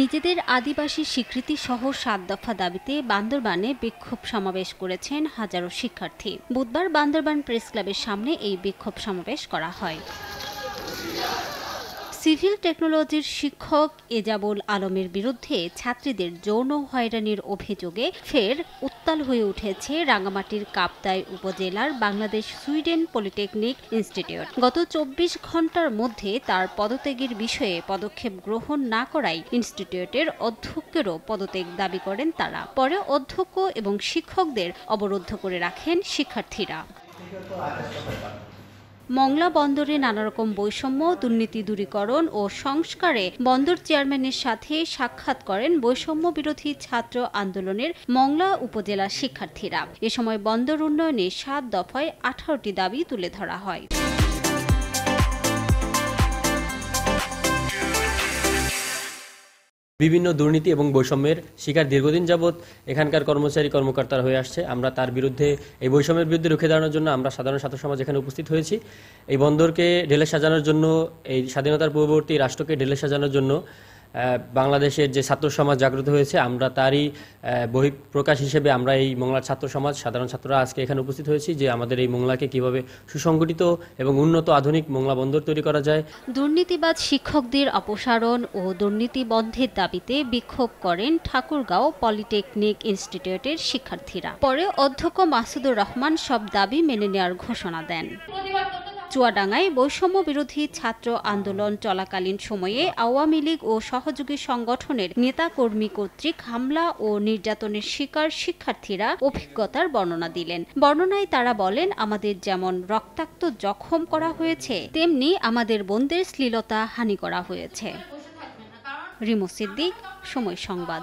নিজেদের আদিবাসী স্বীকৃতি সহ সাত দফা দাবিতে বান্দরবানে বিক্ষোভ সমাবেশ করেছেন হাজারো শিক্ষার্থী বুধবার বান্দরবান প্রেস ক্লাবের সামনে এই বিক্ষোভ সমাবেশ করা হয় সিভিল টেকনোলজির শিক্ষক এজাবুল আলমের বিরুদ্ধে ছাত্রীদের যৌন হয়রানির অভিযোগে ফের উত্তাল হয়ে উঠেছে রাঙামাটির কাপ্তাই উপজেলার বাংলাদেশ সুইডেন পলিটেকনিক ইনস্টিটিউট গত চব্বিশ ঘন্টার মধ্যে তার পদত্যাগের বিষয়ে পদক্ষেপ গ্রহণ না করায় ইনস্টিটিউটের অধ্যক্ষেরও পদত্যাগ দাবি করেন তারা পরে অধ্যক্ষ এবং শিক্ষকদের অবরুদ্ধ করে রাখেন শিক্ষার্থীরা মংলা বন্দরে নানারকম বৈষম্য দুর্নীতি দূরীকরণ ও সংস্কারে বন্দর চেয়ারম্যানের সাথে সাক্ষাৎ করেন বৈষম্য বিরোধী ছাত্র আন্দোলনের মংলা উপজেলা শিক্ষার্থীরা এ সময় বন্দর উন্নয়নে সাত দফায় আঠারোটি দাবি তুলে ধরা হয় বিভিন্ন দুর্নীতি এবং বৈষম্যের শিকার দীর্ঘদিন যাবৎ এখানকার কর্মচারী কর্মকর্তার হয়ে আসছে আমরা তার বিরুদ্ধে এই বৈষম্যের বিরুদ্ধে রুখে দাঁড়ানোর জন্য আমরা সাধারণ ছাত্র সমাজ এখানে উপস্থিত হয়েছি এই বন্দরকে ঢেলে সাজানোর জন্য এই স্বাধীনতার পূর্ববর্তী রাষ্ট্রকে ঢেলে সাজানোর জন্য বাংলাদেশের যে ছাত্র সমাজ জাগ্রত হয়েছে আমরা তারই বহিঃপ্রকাশ হিসেবে আমরা এই মংলার ছাত্র সমাজ সাধারণ ছাত্ররা আজকে এখানে উপস্থিত হয়েছি যে আমাদের এই মোংলাকে কিভাবে সুসংগঠিত এবং উন্নত আধুনিক মোংলা বন্দর তৈরি করা যায় দুর্নীতিবাদ শিক্ষকদের অপসারণ ও দুর্নীতি বন্ধের দাবিতে বিক্ষোভ করেন ঠাকুরগাঁও পলিটেকনিক ইনস্টিটিউটের শিক্ষার্থীরা পরে অধ্যক্ষ মাসুদুর রহমান সব দাবি মেনে নেওয়ার ঘোষণা দেন চুয়াডাঙ্গায় বৈষম্য বিরোধী ছাত্র আন্দোলন চলাকালীন সময়ে আওয়ামী লীগ ও সহযোগী সংগঠনের নেতাকর্মী কর্তৃক হামলা ও নির্যাতনের শিকার শিক্ষার্থীরা অভিজ্ঞতার বর্ণনা দিলেন বর্ণনায় তারা বলেন আমাদের যেমন রক্তাক্ত জখম করা হয়েছে তেমনি আমাদের বন্ধের শ্লীলতা হানি করা হয়েছে রিমো সিদ্দিক সময় সংবাদ